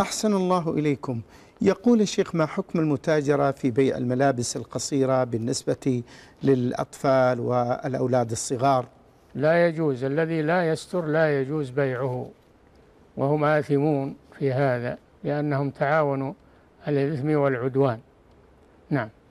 أحسن الله إليكم يقول الشيخ ما حكم المتاجرة في بيع الملابس القصيرة بالنسبة للأطفال والأولاد الصغار لا يجوز الذي لا يستر لا يجوز بيعه وهم آثمون في هذا لأنهم تعاونوا على الإثم والعدوان نعم